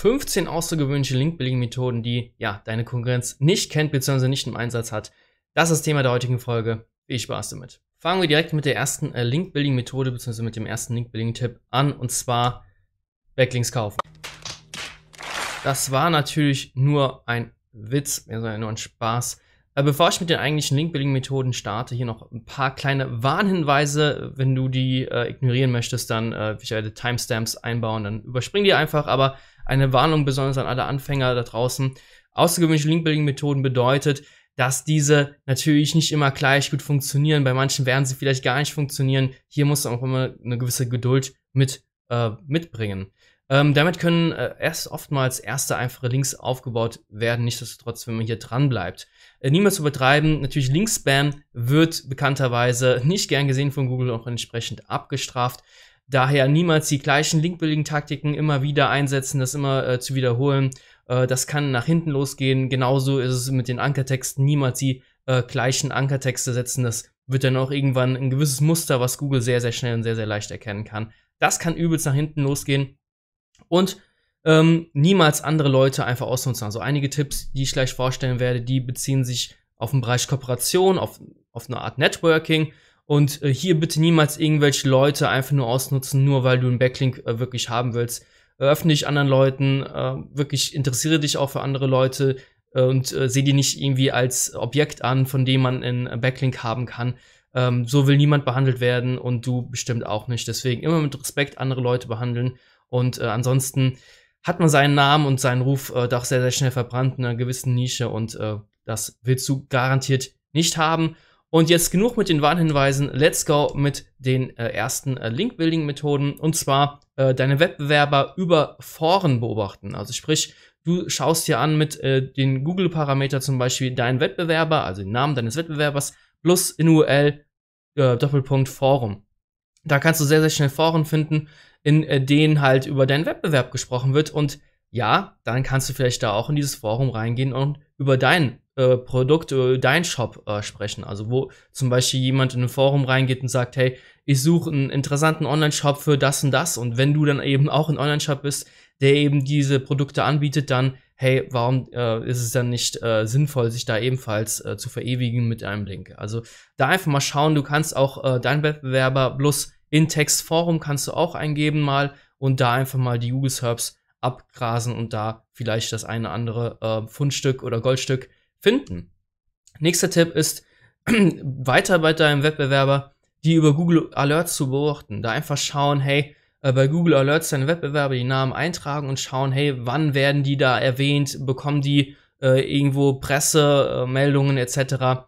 15 außergewöhnliche Link-Building-Methoden, die ja deine Konkurrenz nicht kennt bzw. nicht im Einsatz hat. Das ist das Thema der heutigen Folge. Viel Spaß damit. Fangen wir direkt mit der ersten äh, Link-Building-Methode bzw. mit dem ersten Link-Building-Tipp an und zwar Backlinks kaufen. Das war natürlich nur ein Witz, mehr also nur ein Spaß. Aber äh, bevor ich mit den eigentlichen Link-Building-Methoden starte, hier noch ein paar kleine Warnhinweise. Wenn du die äh, ignorieren möchtest, dann äh, ich werde Timestamps einbauen, dann überspring die einfach. Aber eine Warnung besonders an alle Anfänger da draußen. Außergewöhnliche Link-Building-Methoden bedeutet, dass diese natürlich nicht immer gleich gut funktionieren. Bei manchen werden sie vielleicht gar nicht funktionieren. Hier muss man auch immer eine gewisse Geduld mit, äh, mitbringen. Ähm, damit können äh, erst oftmals erste einfache Links aufgebaut werden, nichtsdestotrotz, wenn man hier dran bleibt. Äh, niemals übertreiben, natürlich Linkspam wird bekannterweise nicht gern gesehen von Google und auch entsprechend abgestraft. Daher niemals die gleichen link taktiken immer wieder einsetzen, das immer äh, zu wiederholen. Äh, das kann nach hinten losgehen. Genauso ist es mit den Ankertexten. Niemals die äh, gleichen Ankertexte setzen. Das wird dann auch irgendwann ein gewisses Muster, was Google sehr, sehr schnell und sehr, sehr leicht erkennen kann. Das kann übelst nach hinten losgehen. Und ähm, niemals andere Leute einfach ausnutzen. Also einige Tipps, die ich gleich vorstellen werde, die beziehen sich auf den Bereich Kooperation, auf, auf eine Art Networking und äh, hier bitte niemals irgendwelche Leute einfach nur ausnutzen, nur weil du einen Backlink äh, wirklich haben willst. Öffne dich anderen Leuten, äh, wirklich interessiere dich auch für andere Leute äh, und äh, sehe die nicht irgendwie als Objekt an, von dem man einen äh, Backlink haben kann. Ähm, so will niemand behandelt werden und du bestimmt auch nicht. Deswegen immer mit Respekt andere Leute behandeln und äh, ansonsten hat man seinen Namen und seinen Ruf äh, doch sehr, sehr schnell verbrannt in einer gewissen Nische und äh, das willst du garantiert nicht haben. Und jetzt genug mit den Warnhinweisen. Let's go mit den äh, ersten äh, Link-Building-Methoden. Und zwar äh, deine Wettbewerber über Foren beobachten. Also sprich, du schaust dir an mit äh, den Google-Parameter zum Beispiel deinen Wettbewerber, also den Namen deines Wettbewerbers, plus in URL äh, Doppelpunkt Forum. Da kannst du sehr, sehr schnell Foren finden, in äh, denen halt über deinen Wettbewerb gesprochen wird. Und ja, dann kannst du vielleicht da auch in dieses Forum reingehen und über deinen äh, Produkt oder äh, dein Shop äh, sprechen. Also wo zum Beispiel jemand in ein Forum reingeht und sagt, hey, ich suche einen interessanten Online-Shop für das und das. Und wenn du dann eben auch ein Online-Shop bist, der eben diese Produkte anbietet, dann, hey, warum äh, ist es dann nicht äh, sinnvoll, sich da ebenfalls äh, zu verewigen mit einem Link? Also da einfach mal schauen, du kannst auch äh, deinen Wettbewerber plus in Text Forum kannst du auch eingeben mal und da einfach mal die Google Serbs abgrasen und da vielleicht das eine andere äh, Fundstück oder Goldstück finden. Hm. Nächster Tipp ist, weiter bei deinem Wettbewerber, die über Google Alerts zu beobachten. Da einfach schauen, hey, äh, bei Google Alerts deine Wettbewerber die Namen eintragen und schauen, hey, wann werden die da erwähnt, bekommen die äh, irgendwo Pressemeldungen äh, etc.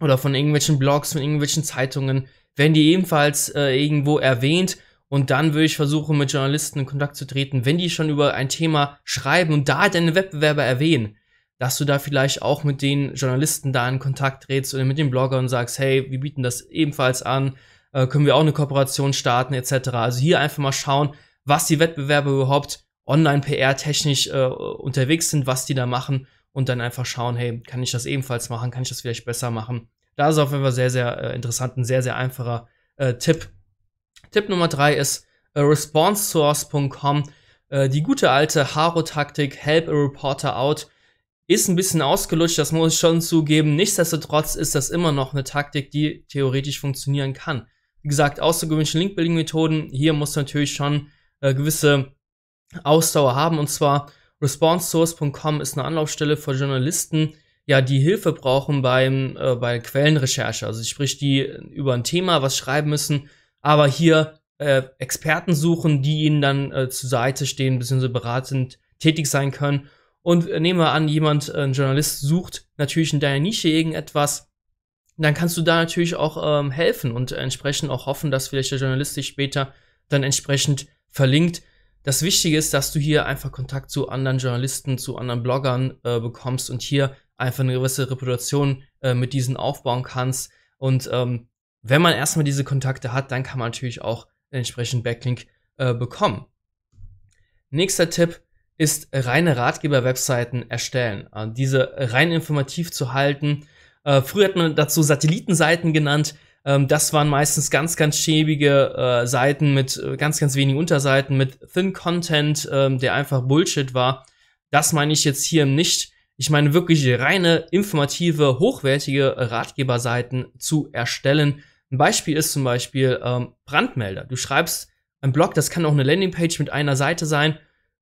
oder von irgendwelchen Blogs, von irgendwelchen Zeitungen, werden die ebenfalls äh, irgendwo erwähnt und dann würde ich versuchen, mit Journalisten in Kontakt zu treten, wenn die schon über ein Thema schreiben und da deine Wettbewerber erwähnen dass du da vielleicht auch mit den Journalisten da in Kontakt trittst oder mit den Bloggern und sagst, hey, wir bieten das ebenfalls an, äh, können wir auch eine Kooperation starten etc. Also hier einfach mal schauen, was die Wettbewerber überhaupt online-PR-technisch äh, unterwegs sind, was die da machen und dann einfach schauen, hey, kann ich das ebenfalls machen, kann ich das vielleicht besser machen. Da ist auf jeden Fall sehr, sehr äh, interessant, ein sehr, sehr einfacher äh, Tipp. Tipp Nummer drei ist äh, responsesource.com, äh, die gute alte Haro-Taktik, help a reporter out ist ein bisschen ausgelutscht, das muss ich schon zugeben. Nichtsdestotrotz ist das immer noch eine Taktik, die theoretisch funktionieren kann. Wie gesagt, außergewöhnliche Link-Building-Methoden, hier muss natürlich schon äh, gewisse Ausdauer haben. Und zwar responsesource.com ist eine Anlaufstelle für Journalisten, ja, die Hilfe brauchen beim, äh, bei Quellenrecherche. Also sprich, die über ein Thema was schreiben müssen, aber hier äh, Experten suchen, die ihnen dann äh, zur Seite stehen, beziehungsweise beratend tätig sein können und äh, nehmen wir an, jemand, äh, ein Journalist sucht natürlich in deiner Nische irgendetwas, dann kannst du da natürlich auch ähm, helfen und entsprechend auch hoffen, dass vielleicht der Journalist dich später dann entsprechend verlinkt. Das Wichtige ist, dass du hier einfach Kontakt zu anderen Journalisten, zu anderen Bloggern äh, bekommst und hier einfach eine gewisse Reputation äh, mit diesen aufbauen kannst. Und ähm, wenn man erstmal diese Kontakte hat, dann kann man natürlich auch entsprechend Backlink äh, bekommen. Nächster Tipp, ist reine Ratgeber-Webseiten erstellen. Äh, diese rein informativ zu halten. Äh, früher hat man dazu Satellitenseiten genannt. Ähm, das waren meistens ganz, ganz schäbige äh, Seiten mit ganz, ganz wenigen Unterseiten, mit Thin Content, ähm, der einfach Bullshit war. Das meine ich jetzt hier nicht. Ich meine wirklich reine informative, hochwertige Ratgeberseiten zu erstellen. Ein Beispiel ist zum Beispiel ähm, Brandmelder. Du schreibst einen Blog, das kann auch eine Landingpage mit einer Seite sein.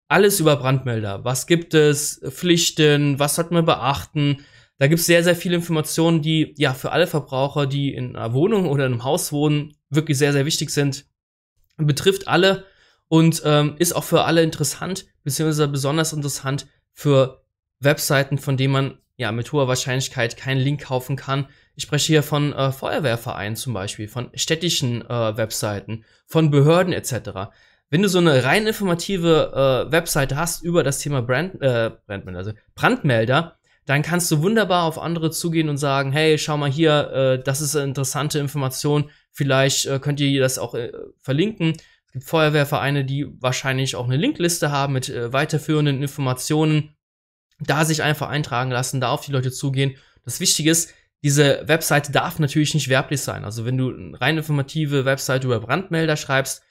Alles über Brandmelder. Was gibt es? Pflichten? Was sollten man beachten? Da gibt es sehr, sehr viele Informationen, die ja für alle Verbraucher, die in einer Wohnung oder in einem Haus wohnen, wirklich sehr, sehr wichtig sind. Betrifft alle und ähm, ist auch für alle interessant, beziehungsweise besonders interessant für Webseiten, von denen man ja mit hoher Wahrscheinlichkeit keinen Link kaufen kann. Ich spreche hier von äh, Feuerwehrvereinen zum Beispiel, von städtischen äh, Webseiten, von Behörden etc wenn du so eine rein informative äh, Webseite hast über das Thema Brand, äh, Brandmelder, also Brandmelder, dann kannst du wunderbar auf andere zugehen und sagen, hey, schau mal hier, äh, das ist eine interessante Information, vielleicht äh, könnt ihr das auch äh, verlinken. Es gibt Feuerwehrvereine, die wahrscheinlich auch eine Linkliste haben mit äh, weiterführenden Informationen, da sich einfach eintragen lassen, da auf die Leute zugehen. Das Wichtige ist, diese Webseite darf natürlich nicht werblich sein. Also wenn du eine rein informative Webseite über Brandmelder schreibst,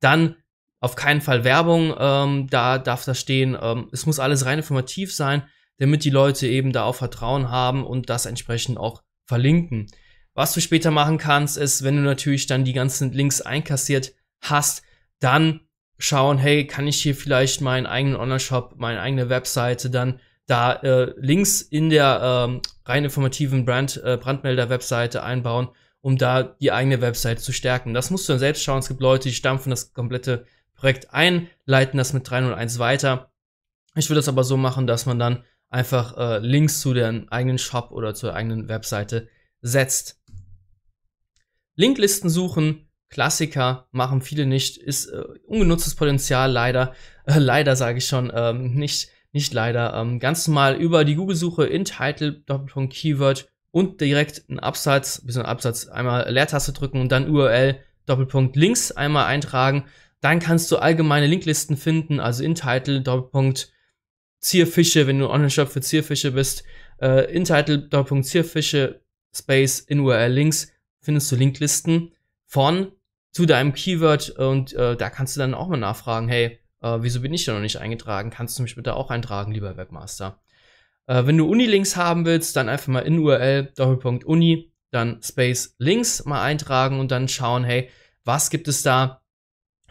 dann auf keinen Fall Werbung, ähm, da darf das stehen. Ähm, es muss alles rein informativ sein, damit die Leute eben da auch Vertrauen haben und das entsprechend auch verlinken. Was du später machen kannst, ist, wenn du natürlich dann die ganzen Links einkassiert hast, dann schauen, hey, kann ich hier vielleicht meinen eigenen Online-Shop, meine eigene Webseite dann da äh, Links in der ähm, rein informativen Brand, äh, Brandmelder-Webseite einbauen, um da die eigene Webseite zu stärken. Das musst du dann selbst schauen. Es gibt Leute, die stampfen das komplette Projekt ein, leiten das mit 301 weiter. Ich würde das aber so machen, dass man dann einfach äh, Links zu dem eigenen Shop oder zur eigenen Webseite setzt. Linklisten suchen, Klassiker, machen viele nicht, ist äh, ungenutztes Potenzial leider, äh, leider sage ich schon, ähm, nicht, nicht leider. Ähm, ganz normal über die Google-Suche in Title, Doppelpunkt Keyword und direkt einen Absatz, bis ein Absatz, einmal Leertaste drücken und dann URL, Doppelpunkt Links einmal eintragen dann kannst du allgemeine Linklisten finden, also in Title, Doppelpunkt, Zierfische, wenn du Online-Shop für Zierfische bist, äh, in Title, Doppelpunkt, Zierfische, Space, in URL, Links, findest du Linklisten von zu deinem Keyword und äh, da kannst du dann auch mal nachfragen, hey, äh, wieso bin ich da noch nicht eingetragen? Kannst du mich bitte auch eintragen, lieber Webmaster? Äh, wenn du Uni-Links haben willst, dann einfach mal in URL, Doppelpunkt Uni, dann Space Links mal eintragen und dann schauen, hey, was gibt es da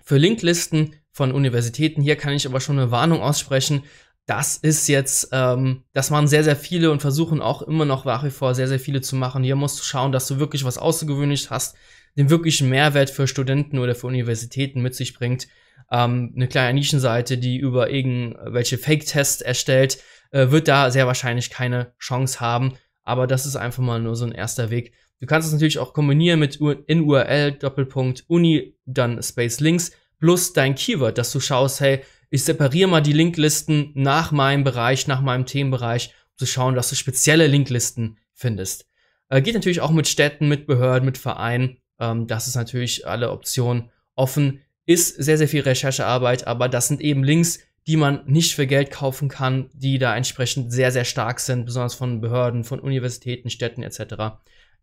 für Linklisten von Universitäten hier kann ich aber schon eine Warnung aussprechen. Das ist jetzt, ähm, das machen sehr, sehr viele und versuchen auch immer noch nach wie vor sehr, sehr viele zu machen. Hier musst du schauen, dass du wirklich was Außergewöhnliches hast, den wirklichen Mehrwert für Studenten oder für Universitäten mit sich bringt. Ähm, eine kleine Nischenseite, die über irgendwelche Fake-Tests erstellt, äh, wird da sehr wahrscheinlich keine Chance haben. Aber das ist einfach mal nur so ein erster Weg, Du kannst es natürlich auch kombinieren mit in URL Doppelpunkt Uni, dann Space Links plus dein Keyword, dass du schaust, hey, ich separiere mal die Linklisten nach meinem Bereich, nach meinem Themenbereich, um zu schauen, dass du spezielle Linklisten findest. Äh, geht natürlich auch mit Städten, mit Behörden, mit Vereinen. Ähm, das ist natürlich alle Optionen offen. Ist sehr, sehr viel Recherchearbeit, aber das sind eben Links, die man nicht für Geld kaufen kann, die da entsprechend sehr, sehr stark sind, besonders von Behörden, von Universitäten, Städten etc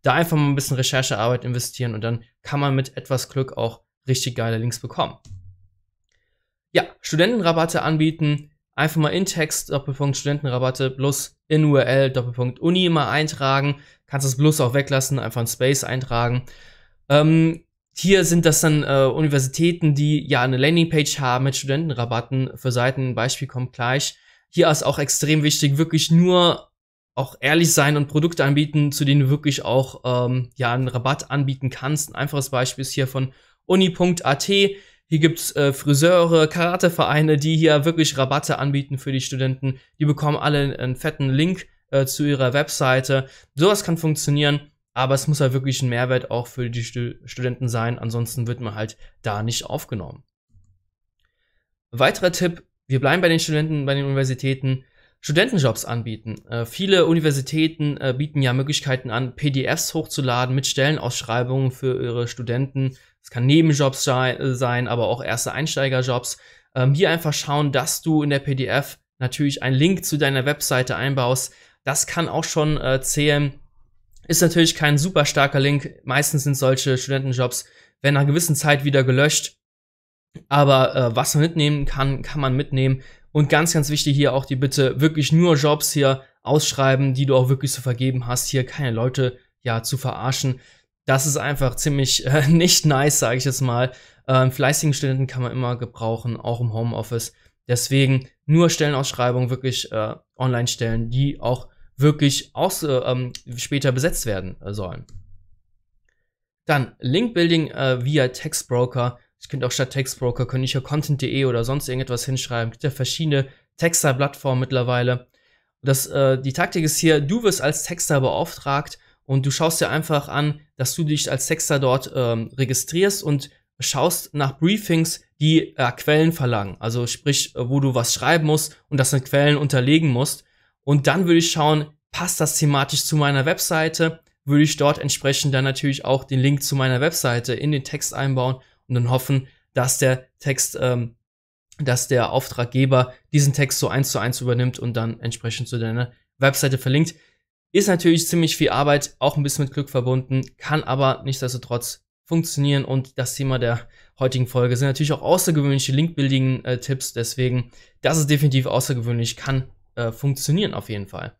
da einfach mal ein bisschen Recherchearbeit investieren und dann kann man mit etwas Glück auch richtig geile Links bekommen. Ja, Studentenrabatte anbieten, einfach mal in Text Doppelpunkt Studentenrabatte plus in URL Doppelpunkt Uni mal eintragen, kannst das bloß auch weglassen, einfach ein Space eintragen. Ähm, hier sind das dann äh, Universitäten, die ja eine Landingpage haben mit Studentenrabatten für Seiten, Ein Beispiel kommt gleich. Hier ist auch extrem wichtig, wirklich nur auch ehrlich sein und Produkte anbieten, zu denen du wirklich auch ähm, ja einen Rabatt anbieten kannst. Ein einfaches Beispiel ist hier von uni.at. Hier gibt's äh, Friseure, Karatevereine, die hier wirklich Rabatte anbieten für die Studenten. Die bekommen alle einen fetten Link äh, zu ihrer Webseite. Sowas kann funktionieren, aber es muss halt wirklich ein Mehrwert auch für die Stu Studenten sein. Ansonsten wird man halt da nicht aufgenommen. Weiterer Tipp, wir bleiben bei den Studenten, bei den Universitäten Studentenjobs anbieten. Äh, viele Universitäten äh, bieten ja Möglichkeiten an, PDFs hochzuladen mit Stellenausschreibungen für ihre Studenten. Es kann Nebenjobs äh, sein, aber auch erste Einsteigerjobs. Ähm, hier einfach schauen, dass du in der PDF natürlich einen Link zu deiner Webseite einbaust. Das kann auch schon äh, zählen. Ist natürlich kein super starker Link. Meistens sind solche Studentenjobs, wenn nach einer gewissen Zeit wieder gelöscht. Aber äh, was man mitnehmen kann, kann man mitnehmen. Und ganz, ganz wichtig hier auch die Bitte, wirklich nur Jobs hier ausschreiben, die du auch wirklich zu vergeben hast, hier keine Leute ja zu verarschen. Das ist einfach ziemlich äh, nicht nice, sage ich jetzt mal. Ähm, fleißigen Studenten kann man immer gebrauchen, auch im Homeoffice. Deswegen nur Stellenausschreibungen wirklich äh, online stellen, die auch wirklich aus, äh, ähm, später besetzt werden äh, sollen. Dann Link Building äh, via Textbroker ich könnte auch statt Textbroker, könnte ich ja content.de oder sonst irgendetwas hinschreiben. Es gibt ja verschiedene Texter-Plattformen mittlerweile. Das, äh, die Taktik ist hier, du wirst als Texter beauftragt und du schaust dir einfach an, dass du dich als Texter dort ähm, registrierst und schaust nach Briefings, die äh, Quellen verlangen. Also sprich, äh, wo du was schreiben musst und das mit Quellen unterlegen musst. Und dann würde ich schauen, passt das thematisch zu meiner Webseite? Würde ich dort entsprechend dann natürlich auch den Link zu meiner Webseite in den Text einbauen und dann hoffen, dass der Text, ähm, dass der Auftraggeber diesen Text so eins zu eins übernimmt und dann entsprechend zu deiner Webseite verlinkt. Ist natürlich ziemlich viel Arbeit, auch ein bisschen mit Glück verbunden, kann aber nichtsdestotrotz funktionieren und das Thema der heutigen Folge sind natürlich auch außergewöhnliche Link-Building-Tipps, äh, deswegen, das ist definitiv außergewöhnlich, kann äh, funktionieren auf jeden Fall.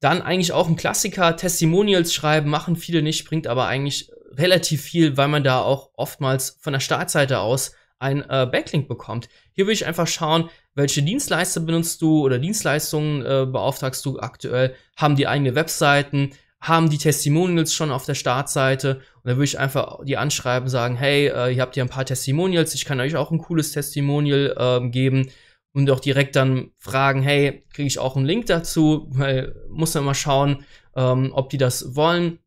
Dann eigentlich auch ein Klassiker, Testimonials schreiben, machen viele nicht, bringt aber eigentlich relativ viel, weil man da auch oftmals von der Startseite aus ein äh, Backlink bekommt. Hier will ich einfach schauen, welche Dienstleister benutzt du oder Dienstleistungen äh, beauftragst du aktuell, haben die eigene Webseiten, haben die Testimonials schon auf der Startseite und dann würde ich einfach die anschreiben, sagen, hey, äh, ihr habt hier ein paar Testimonials, ich kann euch auch ein cooles Testimonial äh, geben und auch direkt dann fragen, hey, kriege ich auch einen Link dazu, weil muss man mal schauen, ähm, ob die das wollen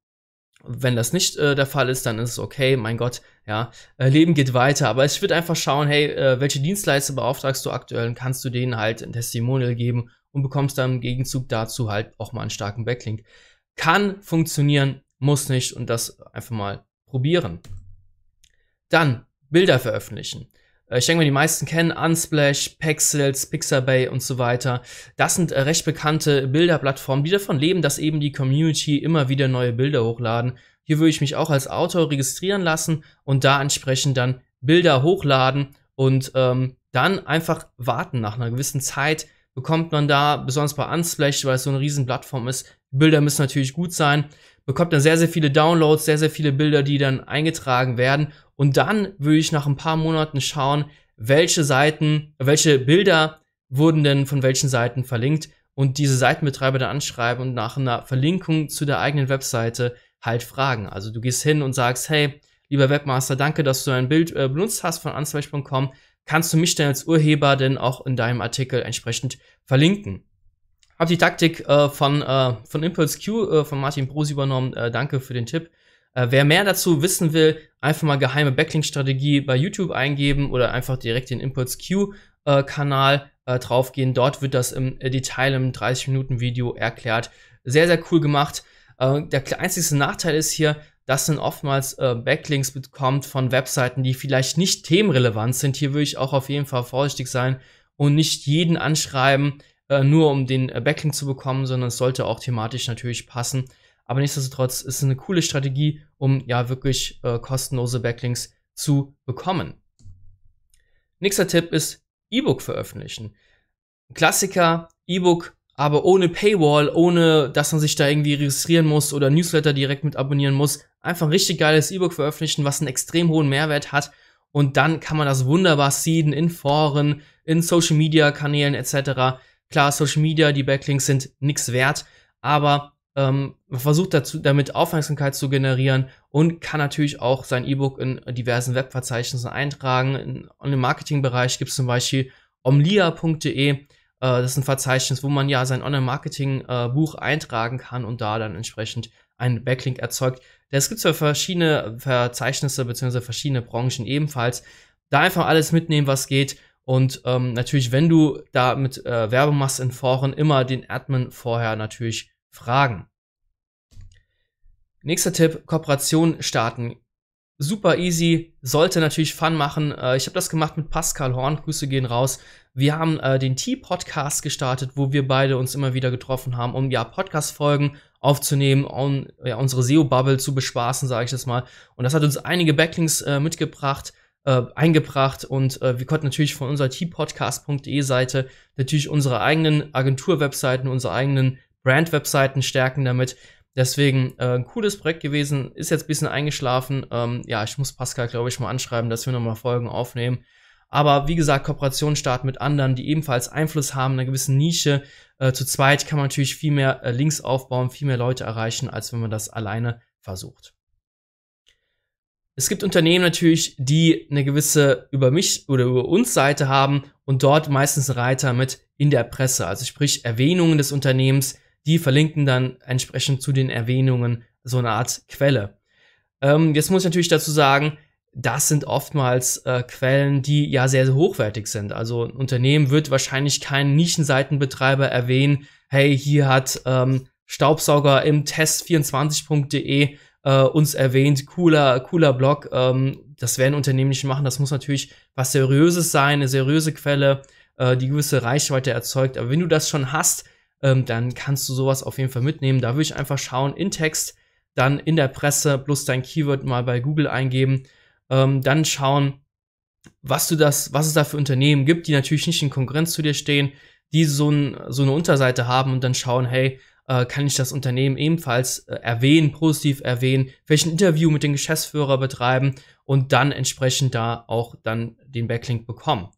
wenn das nicht äh, der Fall ist, dann ist es okay, mein Gott, ja, äh, Leben geht weiter. Aber ich würde einfach schauen, hey, äh, welche Dienstleister beauftragst du aktuell? und Kannst du denen halt ein Testimonial geben und bekommst dann im Gegenzug dazu halt auch mal einen starken Backlink. Kann funktionieren, muss nicht und das einfach mal probieren. Dann Bilder veröffentlichen. Äh, ich denke mal, die meisten kennen Unsplash, Pexels, Pixabay und so weiter. Das sind äh, recht bekannte Bilderplattformen, die davon leben, dass eben die Community immer wieder neue Bilder hochladen. Hier würde ich mich auch als Autor registrieren lassen und da entsprechend dann Bilder hochladen und ähm, dann einfach warten. Nach einer gewissen Zeit bekommt man da, besonders bei Unsplash, weil es so eine riesen Plattform ist, Bilder müssen natürlich gut sein, bekommt dann sehr, sehr viele Downloads, sehr, sehr viele Bilder, die dann eingetragen werden und dann würde ich nach ein paar Monaten schauen, welche Seiten, welche Bilder wurden denn von welchen Seiten verlinkt und diese Seitenbetreiber dann anschreiben und nach einer Verlinkung zu der eigenen Webseite halt fragen. Also du gehst hin und sagst, hey, lieber Webmaster, danke, dass du ein Bild äh, benutzt hast von answatch.com. Kannst du mich denn als Urheber denn auch in deinem Artikel entsprechend verlinken? Hab die Taktik äh, von, äh, von Impulse Q äh, von Martin Bros übernommen. Äh, danke für den Tipp. Äh, wer mehr dazu wissen will, einfach mal geheime Backlink-Strategie bei YouTube eingeben oder einfach direkt den Impulse Q-Kanal äh, äh, draufgehen. Dort wird das im äh, Detail im 30-Minuten-Video erklärt. Sehr, sehr cool gemacht. Äh, der einzige Nachteil ist hier, dass man oftmals äh, Backlinks bekommt von Webseiten, die vielleicht nicht themenrelevant sind. Hier würde ich auch auf jeden Fall vorsichtig sein und nicht jeden anschreiben, nur um den Backlink zu bekommen, sondern es sollte auch thematisch natürlich passen. Aber nichtsdestotrotz ist es eine coole Strategie, um ja wirklich äh, kostenlose Backlinks zu bekommen. Nächster Tipp ist E-Book veröffentlichen. Klassiker, E-Book, aber ohne Paywall, ohne dass man sich da irgendwie registrieren muss oder Newsletter direkt mit abonnieren muss. Einfach ein richtig geiles E-Book veröffentlichen, was einen extrem hohen Mehrwert hat. Und dann kann man das wunderbar seeden in Foren, in Social Media Kanälen etc. Klar, Social Media, die Backlinks sind nichts wert, aber ähm, man versucht dazu, damit Aufmerksamkeit zu generieren und kann natürlich auch sein E-Book in diversen Webverzeichnissen eintragen. Im Online-Marketing-Bereich gibt es zum Beispiel omlia.de. Äh, das ist ein Verzeichnis, wo man ja sein Online-Marketing-Buch äh, eintragen kann und da dann entsprechend einen Backlink erzeugt. Es gibt zwar verschiedene Verzeichnisse bzw. verschiedene Branchen ebenfalls. Da einfach alles mitnehmen, was geht. Und ähm, natürlich, wenn du da mit äh, Werbung machst in Foren, immer den Admin vorher natürlich Fragen. Nächster Tipp, Kooperation starten. Super easy, sollte natürlich Fun machen. Äh, ich habe das gemacht mit Pascal Horn, Grüße gehen raus. Wir haben äh, den Tea-Podcast gestartet, wo wir beide uns immer wieder getroffen haben, um ja Podcast-Folgen aufzunehmen, um ja, unsere SEO-Bubble zu bespaßen, sage ich das mal. Und das hat uns einige Backlinks äh, mitgebracht, äh, eingebracht und äh, wir konnten natürlich von unserer tpodcast.de Seite natürlich unsere eigenen Agentur-Webseiten, unsere eigenen Brand-Webseiten stärken damit. Deswegen äh, ein cooles Projekt gewesen, ist jetzt ein bisschen eingeschlafen. Ähm, ja, ich muss Pascal, glaube ich, mal anschreiben, dass wir nochmal Folgen aufnehmen. Aber wie gesagt, Kooperation starten mit anderen, die ebenfalls Einfluss haben in einer gewissen Nische. Äh, zu zweit kann man natürlich viel mehr äh, Links aufbauen, viel mehr Leute erreichen, als wenn man das alleine versucht. Es gibt Unternehmen natürlich, die eine gewisse über mich oder über uns Seite haben und dort meistens Reiter mit in der Presse, also sprich Erwähnungen des Unternehmens die verlinken dann entsprechend zu den Erwähnungen so eine Art Quelle. Ähm, jetzt muss ich natürlich dazu sagen, das sind oftmals äh, Quellen, die ja sehr, sehr hochwertig sind. Also ein Unternehmen wird wahrscheinlich keinen Nischenseitenbetreiber erwähnen, hey, hier hat ähm, Staubsauger im Test24.de äh, uns erwähnt, cooler, cooler Blog. Ähm, das werden Unternehmen nicht machen. Das muss natürlich was Seriöses sein, eine seriöse Quelle, äh, die gewisse Reichweite erzeugt. Aber wenn du das schon hast, ähm, dann kannst du sowas auf jeden Fall mitnehmen. Da würde ich einfach schauen, in Text, dann in der Presse plus dein Keyword mal bei Google eingeben, ähm, dann schauen, was du das, was es da für Unternehmen gibt, die natürlich nicht in Konkurrenz zu dir stehen, die so, ein, so eine Unterseite haben und dann schauen, hey, äh, kann ich das Unternehmen ebenfalls äh, erwähnen, positiv erwähnen, vielleicht ein Interview mit dem Geschäftsführer betreiben und dann entsprechend da auch dann den Backlink bekommen.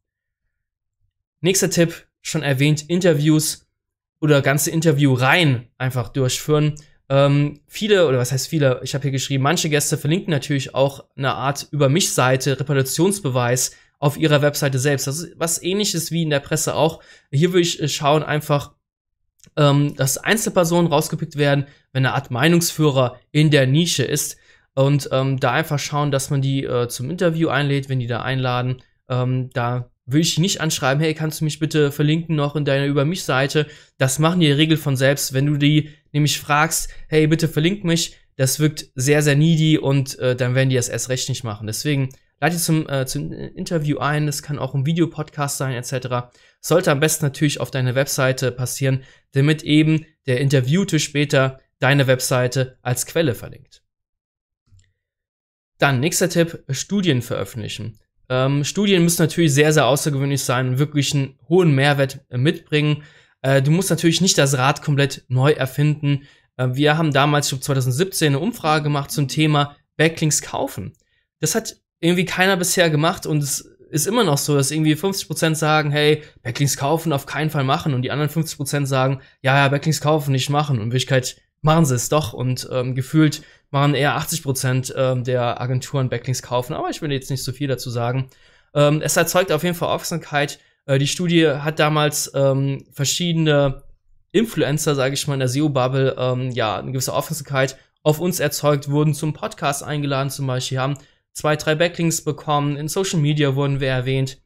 Nächster Tipp, schon erwähnt, Interviews oder ganze Interviewreihen einfach durchführen. Ähm, viele, oder was heißt viele, ich habe hier geschrieben, manche Gäste verlinken natürlich auch eine Art Über mich-Seite, Reputationsbeweis auf ihrer Webseite selbst. Das ist was ähnliches wie in der Presse auch. Hier würde ich äh, schauen, einfach, ähm, dass Einzelpersonen rausgepickt werden, wenn eine Art Meinungsführer in der Nische ist. Und ähm, da einfach schauen, dass man die äh, zum Interview einlädt, wenn die da einladen. Ähm, da würde ich nicht anschreiben, hey, kannst du mich bitte verlinken noch in deiner Über mich Seite? Das machen die in der Regel von selbst. Wenn du die nämlich fragst, hey, bitte verlink mich, das wirkt sehr, sehr needy und äh, dann werden die das erst recht nicht machen. Deswegen leite zum, äh, zum Interview ein, das kann auch ein Videopodcast sein, etc. Sollte am besten natürlich auf deiner Webseite passieren, damit eben der Interviewte später deine Webseite als Quelle verlinkt. Dann nächster Tipp, Studien veröffentlichen. Ähm, Studien müssen natürlich sehr, sehr außergewöhnlich sein wirklich einen hohen Mehrwert äh, mitbringen. Äh, du musst natürlich nicht das Rad komplett neu erfinden. Äh, wir haben damals, ich glaube 2017, eine Umfrage gemacht zum Thema Backlinks kaufen. Das hat irgendwie keiner bisher gemacht und es ist immer noch so, dass irgendwie 50% sagen, hey, Backlinks kaufen auf keinen Fall machen und die anderen 50% sagen, ja, ja, Backlinks kaufen nicht machen und in Wirklichkeit machen sie es doch und ähm, gefühlt machen eher 80% ähm, der Agenturen Backlinks kaufen, aber ich will jetzt nicht so viel dazu sagen. Ähm, es erzeugt auf jeden Fall Aufmerksamkeit. Äh, die Studie hat damals ähm, verschiedene Influencer, sage ich mal, in der SEO-Bubble, ähm, ja, eine gewisse Aufmerksamkeit auf uns erzeugt, wurden zum Podcast eingeladen zum Beispiel, haben zwei, drei Backlinks bekommen, in Social Media wurden wir erwähnt.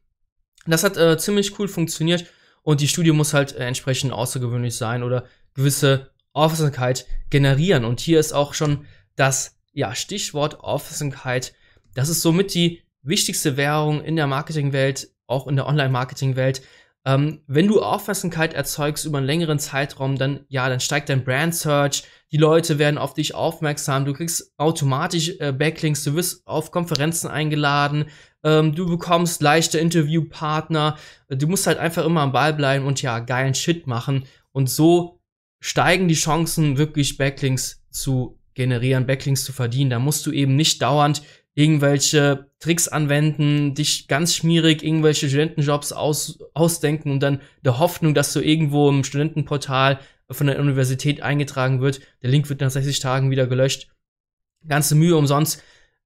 Das hat äh, ziemlich cool funktioniert und die Studie muss halt äh, entsprechend außergewöhnlich sein oder gewisse Aufmerksamkeit generieren. Und hier ist auch schon das ja, Stichwort Aufmerksamkeit. Das ist somit die wichtigste Währung in der Marketingwelt, auch in der Online-Marketing-Welt. Ähm, wenn du Aufmerksamkeit erzeugst über einen längeren Zeitraum, dann ja, dann steigt dein Brand Search, die Leute werden auf dich aufmerksam, du kriegst automatisch äh, Backlinks, du wirst auf Konferenzen eingeladen, ähm, du bekommst leichte Interviewpartner, du musst halt einfach immer am Ball bleiben und ja, geilen Shit machen und so steigen die Chancen, wirklich Backlinks zu generieren, Backlinks zu verdienen. Da musst du eben nicht dauernd irgendwelche Tricks anwenden, dich ganz schmierig irgendwelche Studentenjobs aus, ausdenken und dann der Hoffnung, dass du irgendwo im Studentenportal von der Universität eingetragen wird. Der Link wird nach 60 Tagen wieder gelöscht. Ganze Mühe umsonst.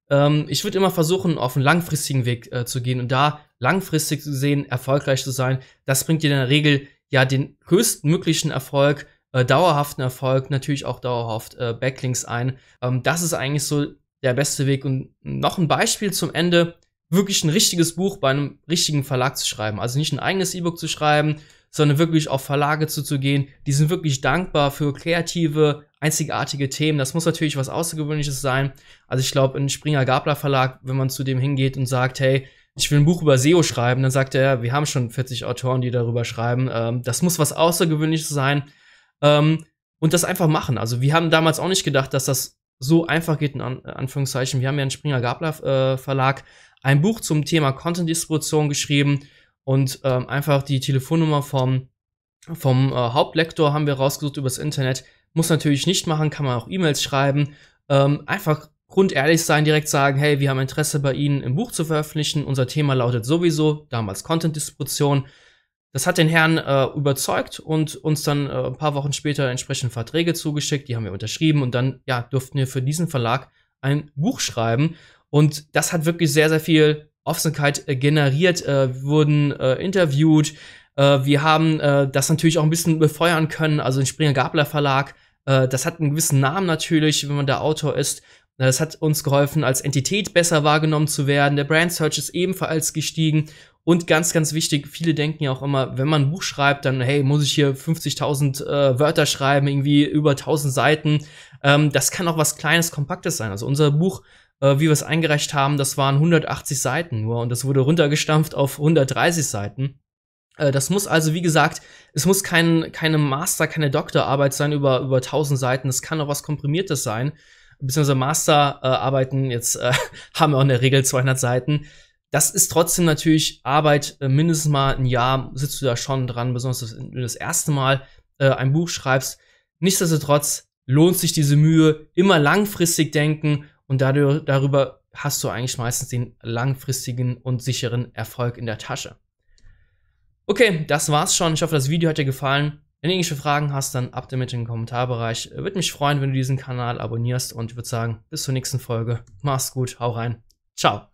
Ähm, ich würde immer versuchen, auf einen langfristigen Weg äh, zu gehen und da langfristig zu sehen, erfolgreich zu sein. Das bringt dir in der Regel ja den höchstmöglichen Erfolg äh, dauerhaften Erfolg natürlich auch dauerhaft äh, Backlinks ein. Ähm, das ist eigentlich so der beste Weg. Und noch ein Beispiel zum Ende, wirklich ein richtiges Buch bei einem richtigen Verlag zu schreiben. Also nicht ein eigenes E-Book zu schreiben, sondern wirklich auf Verlage zuzugehen. Die sind wirklich dankbar für kreative, einzigartige Themen. Das muss natürlich was Außergewöhnliches sein. Also ich glaube, ein Springer Gabler Verlag, wenn man zu dem hingeht und sagt, hey, ich will ein Buch über SEO schreiben, dann sagt er, wir haben schon 40 Autoren, die darüber schreiben. Ähm, das muss was Außergewöhnliches sein. Ähm, und das einfach machen. Also wir haben damals auch nicht gedacht, dass das so einfach geht, in An äh, Anführungszeichen. Wir haben ja in Springer Gabler äh, Verlag ein Buch zum Thema Content-Distribution geschrieben und ähm, einfach die Telefonnummer vom, vom äh, Hauptlektor haben wir rausgesucht übers Internet. Muss natürlich nicht machen, kann man auch E-Mails schreiben. Ähm, einfach grundehrlich sein, direkt sagen, hey, wir haben Interesse bei Ihnen, ein Buch zu veröffentlichen. Unser Thema lautet sowieso, damals Content-Distribution. Das hat den Herrn äh, überzeugt und uns dann äh, ein paar Wochen später entsprechende Verträge zugeschickt, die haben wir unterschrieben und dann ja, durften wir für diesen Verlag ein Buch schreiben und das hat wirklich sehr, sehr viel Offenheit äh, generiert, äh, wurden äh, interviewt, Äh, wir haben äh, das natürlich auch ein bisschen befeuern können, also den Springer Gabler Verlag, Äh, das hat einen gewissen Namen natürlich, wenn man der Autor ist äh, das hat uns geholfen, als Entität besser wahrgenommen zu werden. Der Brand Search ist ebenfalls gestiegen. Und ganz, ganz wichtig, viele denken ja auch immer, wenn man ein Buch schreibt, dann, hey, muss ich hier 50.000 äh, Wörter schreiben, irgendwie über 1.000 Seiten. Ähm, das kann auch was Kleines, Kompaktes sein. Also unser Buch, äh, wie wir es eingereicht haben, das waren 180 Seiten nur und das wurde runtergestampft auf 130 Seiten. Äh, das muss also, wie gesagt, es muss kein, keine Master, keine Doktorarbeit sein über, über 1000 Seiten. Das kann auch was Komprimiertes sein. Beziehungsweise Masterarbeiten, äh, jetzt äh, haben wir auch in der Regel 200 Seiten das ist trotzdem natürlich Arbeit, äh, mindestens mal ein Jahr sitzt du da schon dran, besonders wenn du das erste Mal äh, ein Buch schreibst. Nichtsdestotrotz lohnt sich diese Mühe, immer langfristig denken und dadurch, darüber hast du eigentlich meistens den langfristigen und sicheren Erfolg in der Tasche. Okay, das war's schon. Ich hoffe, das Video hat dir gefallen. Wenn du irgendwelche Fragen hast, dann ab damit in den Kommentarbereich. Würde mich freuen, wenn du diesen Kanal abonnierst und ich würde sagen, bis zur nächsten Folge. Mach's gut, hau rein. Ciao.